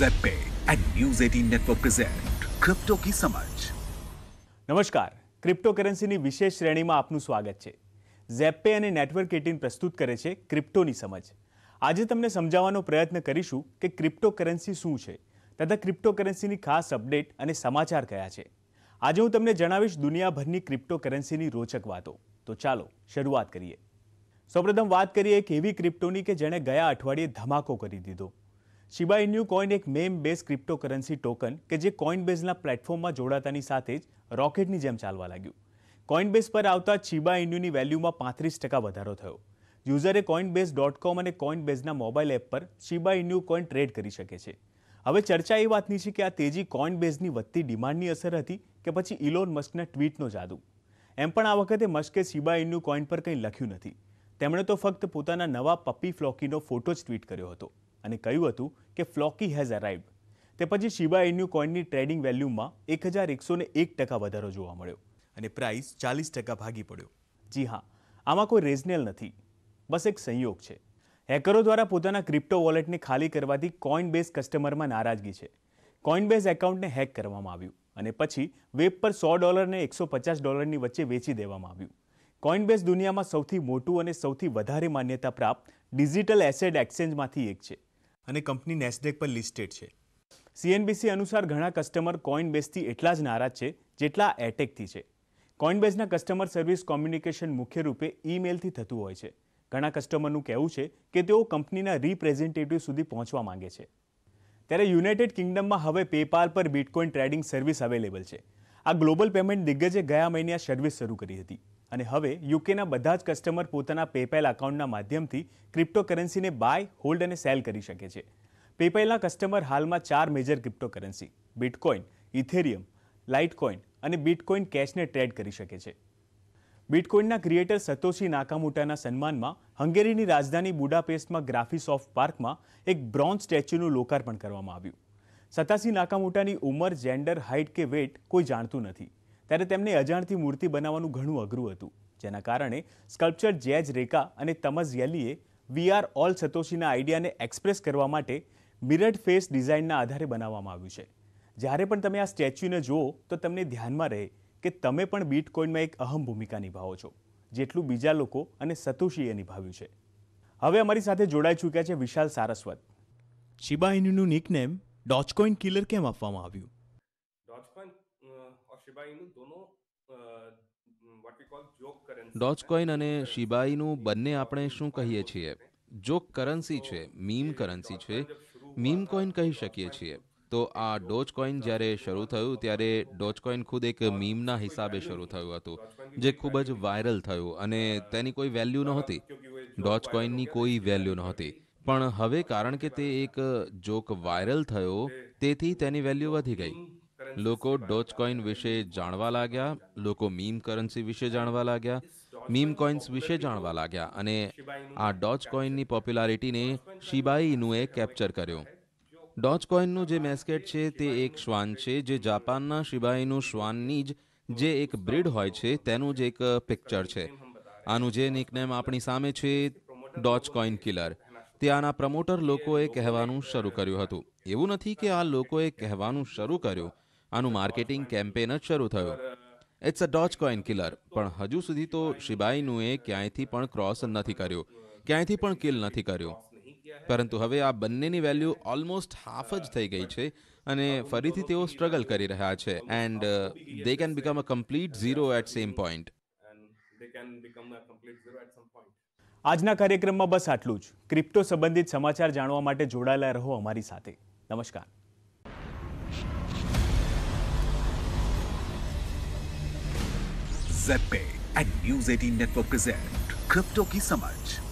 जेपे एंड news eighteen network present crypto की समझ નમસ્કાર ક્રિપ્ટોકરન્સીની વિશેષ શ્રેણીમાં આપનું સ્વાગત છે ઝેપે અને નેટવર્ક એટીન પ્રસ્તુત કરે છે ક્રિપ્ટોની સમજ આજે તમને સમજાવવાનો પ્રયત્ન કરીશું કે ક્રિપ્ટોકરન્સી શું છે તથા ક્રિપ્ટોકરન્સીની ખાસ અપડેટ અને સમાચાર કયા છે આજે હું તમને જણાવીશ દુનિયાભરની ક્રિપ્ટોકરન્સીની રોચક વાતો તો ચાલો શરૂઆત કરીએ સૌપ્રથમ વાત કરીએ એક એવી ક્રિપ્ટોની કે જેણે ગયા અઠવાડિયે ધમાકો કરી દીધો શિબા ઇન્યુ કોઇન એક મેમ બેઝ ક્રિપ્ટોકરન્સી ટોકન કે જે કોઈન બેઝના પ્લેટફોર્મમાં જોડાતાની સાથે જ રોકેટની જેમ ચાલવા લાગ્યું કોઈન બેઝ પર આવતા શિબા ઇન્યુની વેલ્યુમાં પાંત્રીસ ટકા વધારો થયો યુઝરે કોઈન બેઝ ડોટ કોમ અને કોઈન બેઝના મોબાઈલ એપ પર શિબા ઇન્યુ કોઈન ટ્રેડ કરી શકે છે હવે ચર્ચા એ વાતની છે કે આ તેજી કોઈન બેઝની વધતી ડિમાન્ડની અસર હતી કે પછી ઇલોન મસ્કના ટ્વીટનો જાદુ એમ પણ આ વખતે મસ્કે શિબા ઇન્યુ કોઇન પર કંઈ લખ્યું નથી તેમણે તો ફક્ત પોતાના નવા પપ્પી ફ્લોકીનો ફોટો જ ટ્વીટ કર્યો હતો અને કહ્યું હતું કે ફ્લોકી હેઝ અરાઇવ તે પછી શિબા એન્યુ કોઇનની ટ્રેડિંગ વેલ્યુમાં એક હજાર એકસો એક ટકા વધારો જોવા મળ્યો અને પ્રાઇસ ચાલીસ ટકા ભાગી પડ્યો જી હા આમાં કોઈ રેઝનેલ નથી બસ એક સંયોગ છે હેકરો દ્વારા પોતાના ક્રિપ્ટો વોલેટને ખાલી કરવાથી કોઇન બેઝ કસ્ટમરમાં નારાજગી છે કોઇન બેઝ એકાઉન્ટને હેક કરવામાં આવ્યું અને પછી વેબ પર સો ડોલરને એકસો પચાસ ડોલરની વચ્ચે વેચી દેવામાં આવ્યું બેઝ દુનિયામાં સૌથી મોટું અને સૌથી વધારે માન્યતા પ્રાપ્ત ડિજિટલ એસેડ એક્સચેન્જમાંથી એક છે અને કંપની નેસ્ડેક પર લિસ્ટેડ છે સીએનબીસી અનુસાર ઘણા કસ્ટમર કોઇનબેસથી એટલા જ નારાજ છે જેટલા એટેકથી છે કોઇનબેઝના કસ્ટમર સર્વિસ કોમ્યુનિકેશન મુખ્ય રૂપે ઈમેલથી થતું હોય છે ઘણા કસ્ટમરનું કહેવું છે કે તેઓ કંપનીના રિપ્રેઝેન્ટેટિવ સુધી પહોંચવા માંગે છે ત્યારે યુનાઇટેડ કિંગડમમાં હવે પેપાલ પર બિટકોઇન ટ્રેડિંગ સર્વિસ અવેલેબલ છે આ ગ્લોબલ પેમેન્ટ દિગ્ગજે ગયા મહિને આ સર્વિસ શરૂ કરી હતી અને હવે યુકેના બધા જ કસ્ટમર પોતાના પેપેલ એકાઉન્ટના માધ્યમથી ક્રિપ્ટોકરન્સીને બાય હોલ્ડ અને સેલ કરી શકે છે પેપેલના કસ્ટમર હાલમાં ચાર major cryptocurrency Bitcoin Ethereum Litecoin અને બિટકોઇન કેશને ટ્રેડ કરી શકે છે બિટકોઇનના ક્રિએટર સતોશી નાકામોટાના સન્માનમાં હંગેરીની રાજધાની બુડાપેસ્ટમાં ગ્રાફિસ ઓફ પાર્કમાં એક બ્રોન્ઝ સ્ટેચ્યુનું લોકાર્પણ કરવામાં આવ્યું સતાશી નાકામુટાની ઉંમર જેન્ડર હાઇટ કે વેટ કોઈ જાણતું નથી ત્યારે તેમને અજાણથી મૂર્તિ બનાવવાનું ઘણું અઘરું હતું જેના કારણે સ્કલ્પચર જેજ રેકા અને તમસ યેલીએ વીઆર ઓલ સતોશીના આઈડિયાને એક્સપ્રેસ કરવા માટે મિરડ ફેસ ડિઝાઇનના આધારે બનાવવામાં આવ્યું છે જ્યારે પણ તમે આ સ્ટેચ્યુને જુઓ તો તમને ધ્યાનમાં રહે કે તમે પણ બિટકોઇનમાં એક અહમ ભૂમિકા નિભાવો છો જેટલું બીજા લોકો અને સતોશીએ નિભાવ્યું છે હવે અમારી સાથે જોડાઈ ચૂક્યા છે વિશાલ સારસ્વત શિબા નિકનેમ ડોચકોઇન કિલર કેમ આપવામાં આવ્યું શિબાઈનું દોનો અને શિબાઈનું બંને આપણે શું કહીએ છીએ જોક કરન્સી છે મીમ oh, કરન્સી છે મીમ કોઇન કહી શકીએ છીએ તો આ ડોજ કોઇન જ્યારે શરૂ થયું ત્યારે ડોજ કોઇન ખુદ એક મીમના હિસાબે શરૂ થયું હતું જે ખૂબ જ વાયરલ થયું અને તેની કોઈ વેલ્યુ નહોતી ડોજ કોઇનની કોઈ વેલ્યુ નહોતી પણ હવે કારણ કે તે એક જોક વાયરલ થયો તેથી તેની વેલ્યુ વધી ગઈ લોકો ડોચ કોઇન વિશે જાણવા લાગ્યા લોકો મીમ કરન્સી વિશે જાણવા લાગ્યા મીમ કોઇન્સ વિશે જાણવા લાગ્યા અને આ ડોચ કોઇનની પોપ્યુલારિટીને શિબાઈ ઇનુએ કેપ્ચર કર્યો ડોચ કોઇનનું જે મેસ્કેટ છે તે એક શ્વાન છે જે જાપાનના શિબાઈનું શ્વાનની જ જે એક બ્રિડ હોય છે તેનું જ એક પિક્ચર છે આનું જે નિકનેમ આપણી સામે છે ડોચ કોઇન કિલર તે આના પ્રમોટર લોકોએ કહેવાનું શરૂ કર્યું હતું એવું નથી કે આ લોકોએ કહેવાનું શરૂ કર્યું આનું માર્કેટિંગ કેમ્પેન જ શરૂ થયો it's a Doge coin killer પણ હજુ સુધી તો શિબાઈનુએ ક્યાંયથી પણ ક્રોસ નથી કર્યો ક્યાંયથી પણ કિલ નથી કર્યો પરંતુ હવે આ બંનેની વેલ્યુ ઓલમોસ્ટ હાફ જ થઈ ગઈ છે અને ફરીથી તેઓ સ્ટ્રગલ કરી રહ્યા છે and they can become a complete zero at same point આજના કાર્યક્રમમાં બસ આટલું જ ક્રિપ્ટો સંબંધિત સમાચાર જાણવા માટે જોડાયેલા રહો અમારી સાથે નમસ્કાર WhatsApp पे एंड news eighteen network present crypto की समझ